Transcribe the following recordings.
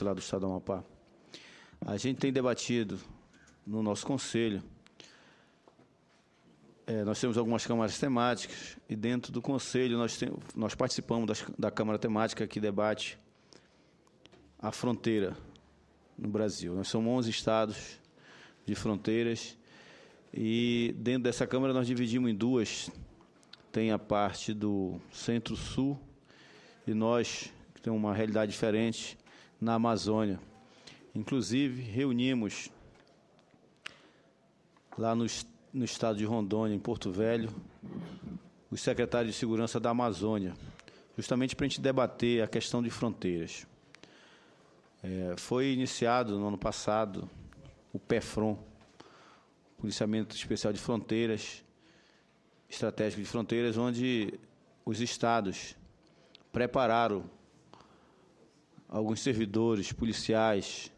lá do Estado do Amapá. A gente tem debatido no nosso conselho. É, nós temos algumas câmaras temáticas e dentro do conselho nós, tem, nós participamos das, da câmara temática que debate a fronteira no Brasil. Nós somos 11 estados de fronteiras e dentro dessa câmara nós dividimos em duas. Tem a parte do centro-sul e nós, que tem uma realidade diferente, na Amazônia. Inclusive, reunimos lá no, no estado de Rondônia, em Porto Velho, os secretários de segurança da Amazônia, justamente para a gente debater a questão de fronteiras. É, foi iniciado no ano passado o PEFRON, Policiamento Especial de Fronteiras, Estratégico de Fronteiras, onde os estados prepararam alguns servidores policiais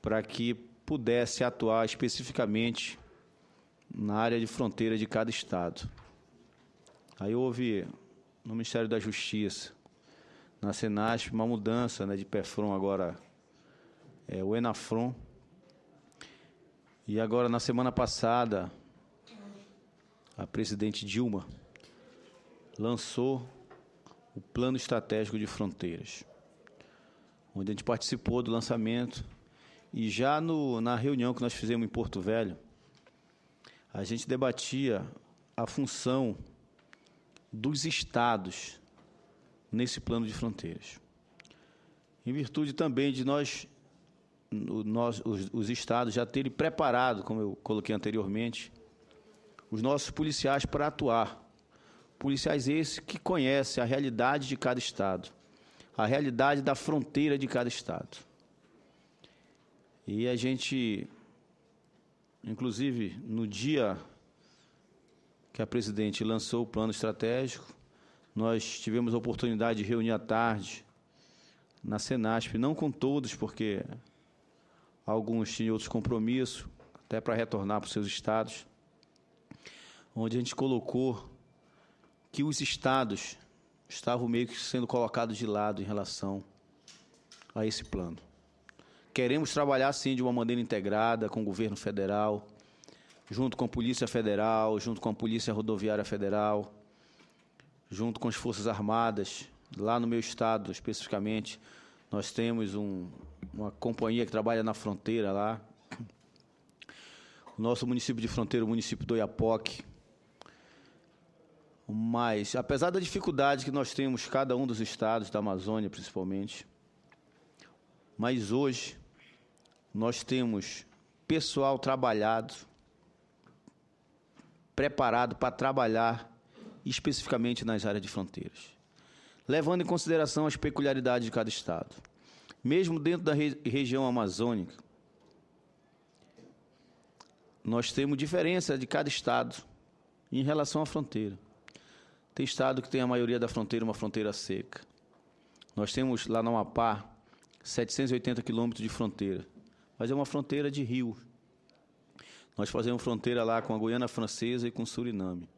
para que pudesse atuar especificamente na área de fronteira de cada estado. Aí houve no Ministério da Justiça, na Senasp, uma mudança né, de PEFRON agora, é, o Enafron. E agora, na semana passada, a presidente Dilma lançou o Plano Estratégico de Fronteiras onde a gente participou do lançamento. E já no, na reunião que nós fizemos em Porto Velho, a gente debatia a função dos estados nesse plano de fronteiras. Em virtude também de nós, nós os, os estados já terem preparado, como eu coloquei anteriormente, os nossos policiais para atuar. Policiais esses que conhecem a realidade de cada estado a realidade da fronteira de cada estado. E a gente, inclusive, no dia que a presidente lançou o plano estratégico, nós tivemos a oportunidade de reunir à tarde na Senasp, não com todos, porque alguns tinham outros compromissos, até para retornar para os seus estados, onde a gente colocou que os estados estavam meio que sendo colocados de lado em relação a esse plano. Queremos trabalhar sim de uma maneira integrada com o governo federal, junto com a Polícia Federal, junto com a Polícia Rodoviária Federal, junto com as Forças Armadas. Lá no meu estado, especificamente, nós temos um, uma companhia que trabalha na fronteira lá. O nosso município de fronteira, o município do Iapoque, mas, apesar da dificuldade que nós temos, cada um dos estados, da Amazônia principalmente, mas hoje nós temos pessoal trabalhado, preparado para trabalhar especificamente nas áreas de fronteiras, levando em consideração as peculiaridades de cada estado. Mesmo dentro da re região amazônica, nós temos diferença de cada estado em relação à fronteira. Tem estado que tem a maioria da fronteira uma fronteira seca. Nós temos lá no Amapá 780 quilômetros de fronteira, mas é uma fronteira de rio. Nós fazemos fronteira lá com a Guiana Francesa e com Suriname.